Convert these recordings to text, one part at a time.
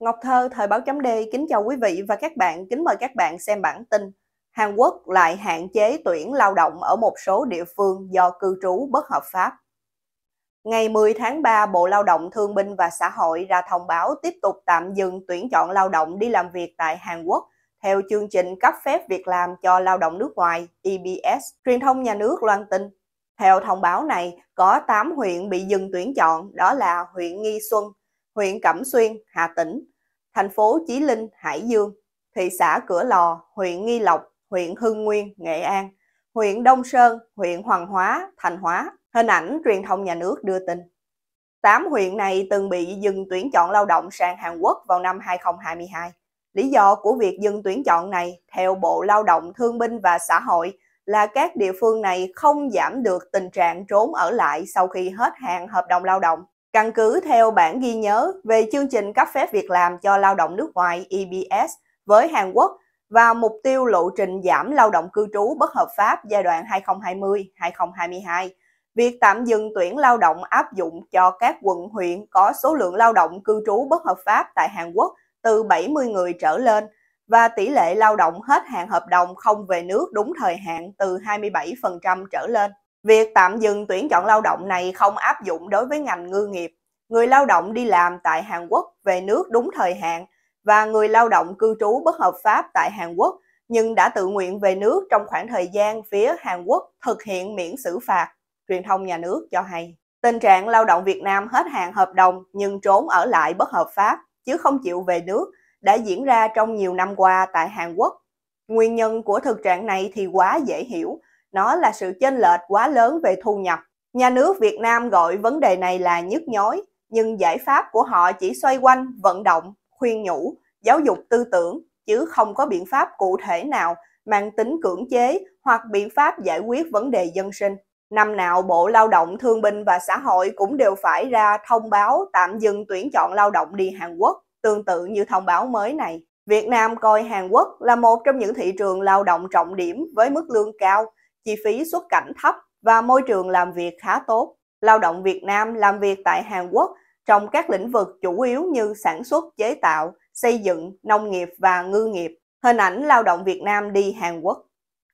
Ngọc Thơ, Thời báo chấm D, kính chào quý vị và các bạn, kính mời các bạn xem bản tin. Hàn Quốc lại hạn chế tuyển lao động ở một số địa phương do cư trú bất hợp pháp. Ngày 10 tháng 3, Bộ Lao động Thương binh và Xã hội ra thông báo tiếp tục tạm dừng tuyển chọn lao động đi làm việc tại Hàn Quốc theo chương trình cấp phép việc làm cho lao động nước ngoài EBS, truyền thông nhà nước loan tin. Theo thông báo này, có 8 huyện bị dừng tuyển chọn, đó là huyện Nghi Xuân, huyện Cẩm Xuyên, Hà Tĩnh, thành phố Chí Linh, Hải Dương, thị xã Cửa Lò, huyện Nghi Lộc, huyện Hưng Nguyên, Nghệ An, huyện Đông Sơn, huyện Hoàng Hóa, Thành Hóa. Hình ảnh truyền thông nhà nước đưa tin. Tám huyện này từng bị dừng tuyển chọn lao động sang Hàn Quốc vào năm 2022. Lý do của việc dừng tuyển chọn này, theo Bộ Lao động Thương binh và Xã hội, là các địa phương này không giảm được tình trạng trốn ở lại sau khi hết hạn hợp đồng lao động. Căn cứ theo bản ghi nhớ về chương trình cấp phép việc làm cho lao động nước ngoài EBS với Hàn Quốc và mục tiêu lộ trình giảm lao động cư trú bất hợp pháp giai đoạn 2020-2022, việc tạm dừng tuyển lao động áp dụng cho các quận huyện có số lượng lao động cư trú bất hợp pháp tại Hàn Quốc từ 70 người trở lên và tỷ lệ lao động hết hạn hợp đồng không về nước đúng thời hạn từ 27% trở lên. Việc tạm dừng tuyển chọn lao động này không áp dụng đối với ngành ngư nghiệp. Người lao động đi làm tại Hàn Quốc về nước đúng thời hạn và người lao động cư trú bất hợp pháp tại Hàn Quốc nhưng đã tự nguyện về nước trong khoảng thời gian phía Hàn Quốc thực hiện miễn xử phạt, truyền thông nhà nước cho hay. Tình trạng lao động Việt Nam hết hạn hợp đồng nhưng trốn ở lại bất hợp pháp chứ không chịu về nước đã diễn ra trong nhiều năm qua tại Hàn Quốc. Nguyên nhân của thực trạng này thì quá dễ hiểu – nó là sự chênh lệch quá lớn về thu nhập. Nhà nước Việt Nam gọi vấn đề này là nhức nhối, nhưng giải pháp của họ chỉ xoay quanh vận động, khuyên nhủ, giáo dục tư tưởng, chứ không có biện pháp cụ thể nào mang tính cưỡng chế hoặc biện pháp giải quyết vấn đề dân sinh. Năm nào Bộ Lao động Thương binh và Xã hội cũng đều phải ra thông báo tạm dừng tuyển chọn lao động đi Hàn Quốc, tương tự như thông báo mới này. Việt Nam coi Hàn Quốc là một trong những thị trường lao động trọng điểm với mức lương cao, chi phí xuất cảnh thấp và môi trường làm việc khá tốt. Lao động Việt Nam làm việc tại Hàn Quốc trong các lĩnh vực chủ yếu như sản xuất, chế tạo, xây dựng, nông nghiệp và ngư nghiệp. Hình ảnh lao động Việt Nam đi Hàn Quốc.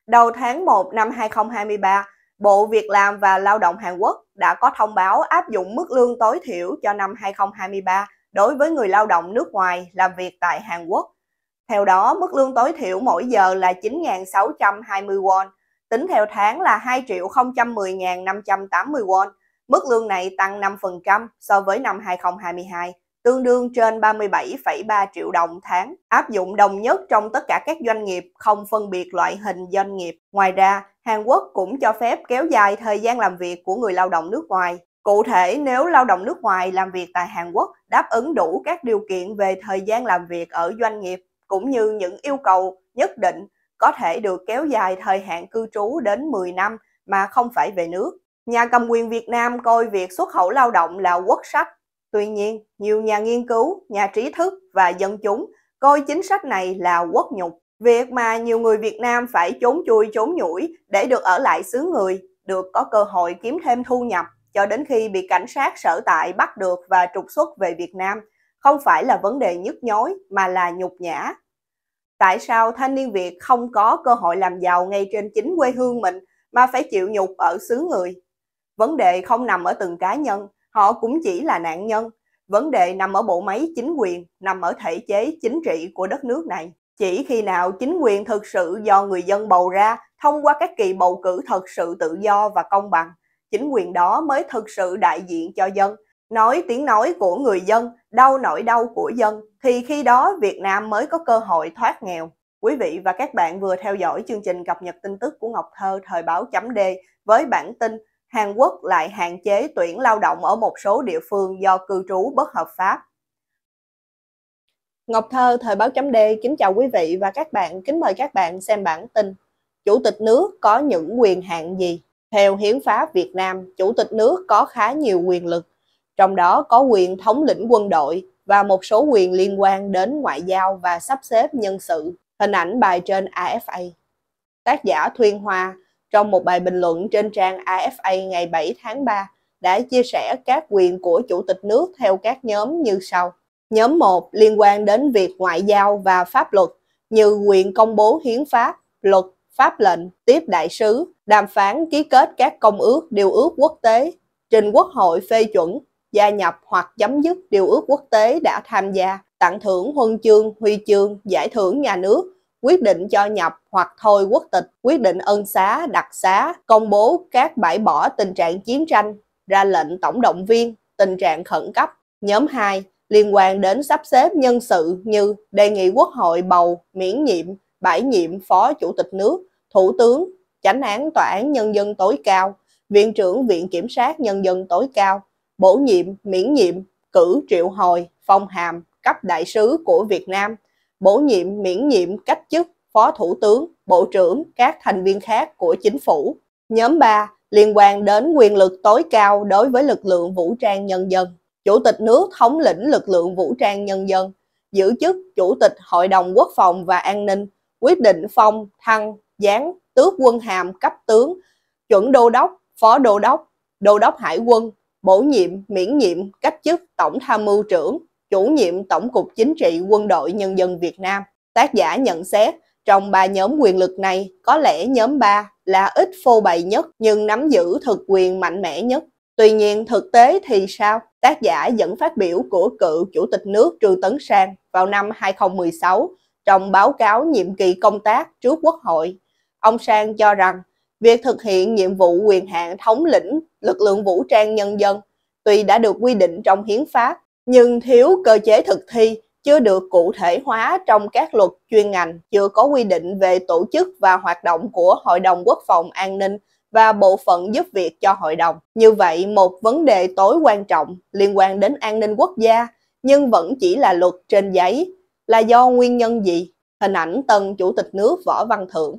Đầu tháng 1 năm 2023, Bộ Việc làm và Lao động Hàn Quốc đã có thông báo áp dụng mức lương tối thiểu cho năm 2023 đối với người lao động nước ngoài làm việc tại Hàn Quốc. Theo đó, mức lương tối thiểu mỗi giờ là 9.620 won, tính theo tháng là 2 triệu 010.580 won. Mức lương này tăng 5% so với năm 2022, tương đương trên 37,3 triệu đồng tháng, áp dụng đồng nhất trong tất cả các doanh nghiệp không phân biệt loại hình doanh nghiệp. Ngoài ra, Hàn Quốc cũng cho phép kéo dài thời gian làm việc của người lao động nước ngoài. Cụ thể, nếu lao động nước ngoài làm việc tại Hàn Quốc đáp ứng đủ các điều kiện về thời gian làm việc ở doanh nghiệp cũng như những yêu cầu nhất định có thể được kéo dài thời hạn cư trú đến 10 năm mà không phải về nước. Nhà cầm quyền Việt Nam coi việc xuất khẩu lao động là quốc sách. Tuy nhiên, nhiều nhà nghiên cứu, nhà trí thức và dân chúng coi chính sách này là quốc nhục. Việc mà nhiều người Việt Nam phải trốn chui trốn nhủi để được ở lại xứ người, được có cơ hội kiếm thêm thu nhập cho đến khi bị cảnh sát sở tại bắt được và trục xuất về Việt Nam không phải là vấn đề nhức nhối mà là nhục nhã Tại sao thanh niên Việt không có cơ hội làm giàu ngay trên chính quê hương mình mà phải chịu nhục ở xứ người? Vấn đề không nằm ở từng cá nhân, họ cũng chỉ là nạn nhân. Vấn đề nằm ở bộ máy chính quyền, nằm ở thể chế chính trị của đất nước này. Chỉ khi nào chính quyền thực sự do người dân bầu ra thông qua các kỳ bầu cử thật sự tự do và công bằng, chính quyền đó mới thực sự đại diện cho dân, nói tiếng nói của người dân đau nỗi đau của dân thì khi đó Việt Nam mới có cơ hội thoát nghèo. Quý vị và các bạn vừa theo dõi chương trình cập nhật tin tức của Ngọc Thơ thời báo chấm D với bản tin Hàn Quốc lại hạn chế tuyển lao động ở một số địa phương do cư trú bất hợp pháp. Ngọc Thơ thời báo chấm D kính chào quý vị và các bạn, kính mời các bạn xem bản tin Chủ tịch nước có những quyền hạn gì? Theo Hiến pháp Việt Nam, Chủ tịch nước có khá nhiều quyền lực trong đó có quyền thống lĩnh quân đội và một số quyền liên quan đến ngoại giao và sắp xếp nhân sự. Hình ảnh bài trên AFA. Tác giả Thuyên Hoa trong một bài bình luận trên trang AFA ngày 7 tháng 3 đã chia sẻ các quyền của chủ tịch nước theo các nhóm như sau. Nhóm 1 liên quan đến việc ngoại giao và pháp luật như quyền công bố hiến pháp, luật, pháp lệnh, tiếp đại sứ, đàm phán ký kết các công ước, điều ước quốc tế, trình quốc hội phê chuẩn, gia nhập hoặc chấm dứt điều ước quốc tế đã tham gia, tặng thưởng huân chương, huy chương, giải thưởng nhà nước, quyết định cho nhập hoặc thôi quốc tịch, quyết định ân xá, đặc xá, công bố các bãi bỏ tình trạng chiến tranh, ra lệnh tổng động viên, tình trạng khẩn cấp. Nhóm 2 liên quan đến sắp xếp nhân sự như đề nghị quốc hội bầu, miễn nhiệm, bãi nhiệm phó chủ tịch nước, thủ tướng, chánh án tòa án nhân dân tối cao, viện trưởng viện kiểm sát nhân dân tối cao, bổ nhiệm, miễn nhiệm, cử triệu hồi, phong hàm, cấp đại sứ của Việt Nam, bổ nhiệm, miễn nhiệm cách chức, phó thủ tướng, bộ trưởng, các thành viên khác của chính phủ. Nhóm 3 liên quan đến quyền lực tối cao đối với lực lượng vũ trang nhân dân. Chủ tịch nước thống lĩnh lực lượng vũ trang nhân dân, giữ chức Chủ tịch Hội đồng Quốc phòng và An ninh, quyết định phong, thăng, giáng, tước quân hàm cấp tướng, chuẩn đô đốc, phó đô đốc, đô đốc hải quân, bổ nhiệm, miễn nhiệm, cách chức Tổng tham mưu trưởng, chủ nhiệm Tổng cục Chính trị Quân đội Nhân dân Việt Nam. Tác giả nhận xét, trong ba nhóm quyền lực này, có lẽ nhóm 3 là ít phô bày nhất nhưng nắm giữ thực quyền mạnh mẽ nhất. Tuy nhiên, thực tế thì sao? Tác giả dẫn phát biểu của cựu Chủ tịch nước Trương Tấn Sang vào năm 2016 trong báo cáo nhiệm kỳ công tác trước Quốc hội. Ông Sang cho rằng Việc thực hiện nhiệm vụ quyền hạn thống lĩnh lực lượng vũ trang nhân dân tuy đã được quy định trong hiến pháp nhưng thiếu cơ chế thực thi chưa được cụ thể hóa trong các luật chuyên ngành, chưa có quy định về tổ chức và hoạt động của Hội đồng Quốc phòng An ninh và bộ phận giúp việc cho hội đồng. Như vậy, một vấn đề tối quan trọng liên quan đến an ninh quốc gia nhưng vẫn chỉ là luật trên giấy là do nguyên nhân gì? Hình ảnh tân chủ tịch nước Võ Văn Thưởng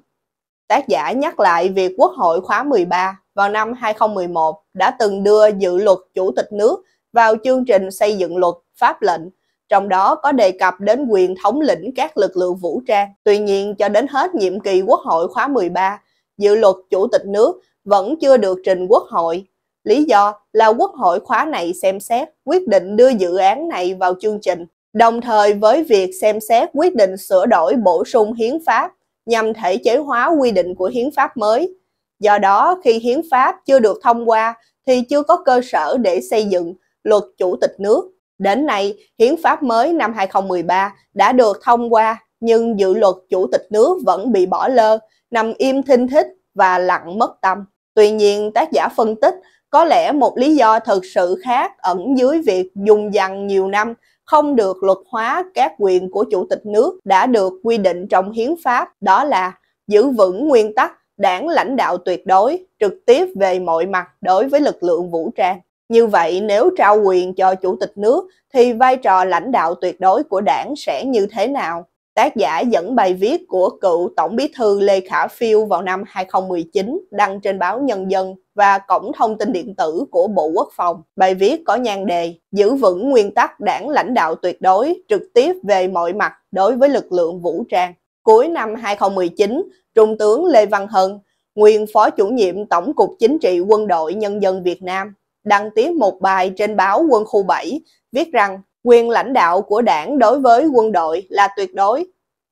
tác giả nhắc lại việc Quốc hội khóa 13 vào năm 2011 đã từng đưa dự luật chủ tịch nước vào chương trình xây dựng luật, pháp lệnh, trong đó có đề cập đến quyền thống lĩnh các lực lượng vũ trang. Tuy nhiên, cho đến hết nhiệm kỳ Quốc hội khóa 13, dự luật chủ tịch nước vẫn chưa được trình Quốc hội. Lý do là Quốc hội khóa này xem xét quyết định đưa dự án này vào chương trình, đồng thời với việc xem xét quyết định sửa đổi bổ sung hiến pháp nhằm thể chế hóa quy định của hiến pháp mới. Do đó, khi hiến pháp chưa được thông qua thì chưa có cơ sở để xây dựng luật chủ tịch nước. Đến nay, hiến pháp mới năm 2013 đã được thông qua nhưng dự luật chủ tịch nước vẫn bị bỏ lơ, nằm im thinh thích và lặng mất tâm. Tuy nhiên, tác giả phân tích có lẽ một lý do thực sự khác ẩn dưới việc dùng dằn nhiều năm không được luật hóa các quyền của chủ tịch nước đã được quy định trong hiến pháp, đó là giữ vững nguyên tắc đảng lãnh đạo tuyệt đối, trực tiếp về mọi mặt đối với lực lượng vũ trang. Như vậy, nếu trao quyền cho chủ tịch nước thì vai trò lãnh đạo tuyệt đối của đảng sẽ như thế nào? tác giả dẫn bài viết của cựu Tổng bí thư Lê Khả Phiêu vào năm 2019 đăng trên báo Nhân dân và cổng thông tin điện tử của Bộ Quốc phòng. Bài viết có nhan đề giữ vững nguyên tắc đảng lãnh đạo tuyệt đối trực tiếp về mọi mặt đối với lực lượng vũ trang. Cuối năm 2019, Trung tướng Lê Văn Hân, nguyên Phó chủ nhiệm Tổng cục Chính trị Quân đội Nhân dân Việt Nam, đăng tiếp một bài trên báo Quân khu 7 viết rằng quyền lãnh đạo của đảng đối với quân đội là tuyệt đối,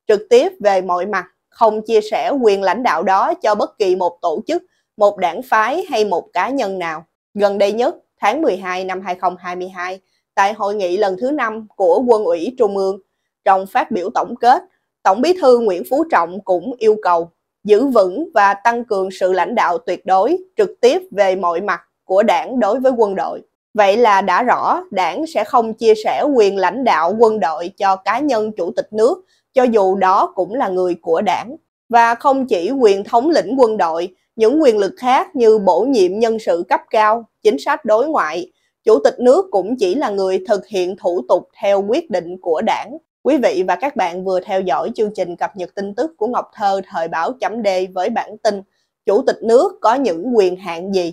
trực tiếp về mọi mặt, không chia sẻ quyền lãnh đạo đó cho bất kỳ một tổ chức, một đảng phái hay một cá nhân nào. Gần đây nhất, tháng 12 năm 2022, tại hội nghị lần thứ 5 của Quân ủy Trung ương, trong phát biểu tổng kết, Tổng bí thư Nguyễn Phú Trọng cũng yêu cầu giữ vững và tăng cường sự lãnh đạo tuyệt đối, trực tiếp về mọi mặt của đảng đối với quân đội. Vậy là đã rõ đảng sẽ không chia sẻ quyền lãnh đạo quân đội cho cá nhân chủ tịch nước, cho dù đó cũng là người của đảng. Và không chỉ quyền thống lĩnh quân đội, những quyền lực khác như bổ nhiệm nhân sự cấp cao, chính sách đối ngoại, chủ tịch nước cũng chỉ là người thực hiện thủ tục theo quyết định của đảng. Quý vị và các bạn vừa theo dõi chương trình cập nhật tin tức của Ngọc Thơ thời báo chấm D với bản tin Chủ tịch nước có những quyền hạn gì?